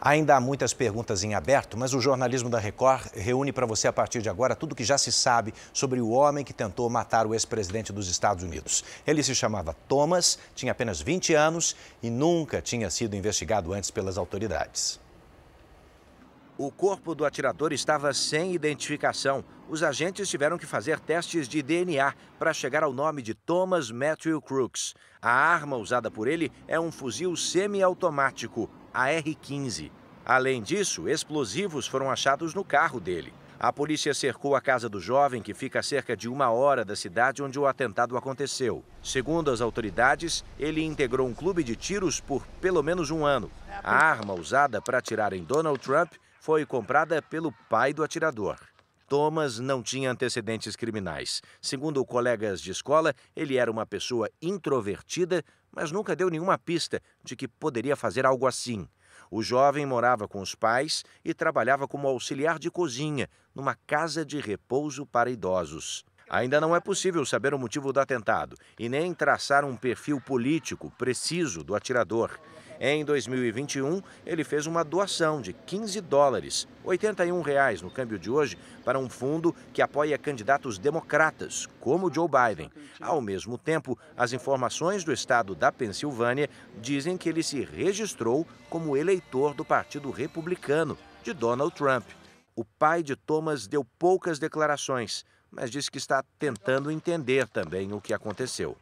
Ainda há muitas perguntas em aberto, mas o jornalismo da Record reúne para você a partir de agora tudo o que já se sabe sobre o homem que tentou matar o ex-presidente dos Estados Unidos. Ele se chamava Thomas, tinha apenas 20 anos e nunca tinha sido investigado antes pelas autoridades. O corpo do atirador estava sem identificação. Os agentes tiveram que fazer testes de DNA para chegar ao nome de Thomas Matthew Crooks. A arma usada por ele é um fuzil semiautomático, a R-15. Além disso, explosivos foram achados no carro dele. A polícia cercou a casa do jovem, que fica a cerca de uma hora da cidade onde o atentado aconteceu. Segundo as autoridades, ele integrou um clube de tiros por pelo menos um ano. A arma usada para atirar em Donald Trump foi comprada pelo pai do atirador. Thomas não tinha antecedentes criminais. Segundo colegas de escola, ele era uma pessoa introvertida, mas nunca deu nenhuma pista de que poderia fazer algo assim. O jovem morava com os pais e trabalhava como auxiliar de cozinha numa casa de repouso para idosos. Ainda não é possível saber o motivo do atentado e nem traçar um perfil político preciso do atirador. Em 2021, ele fez uma doação de 15 dólares, 81 reais no câmbio de hoje, para um fundo que apoia candidatos democratas, como Joe Biden. Ao mesmo tempo, as informações do estado da Pensilvânia dizem que ele se registrou como eleitor do Partido Republicano de Donald Trump. O pai de Thomas deu poucas declarações, mas disse que está tentando entender também o que aconteceu.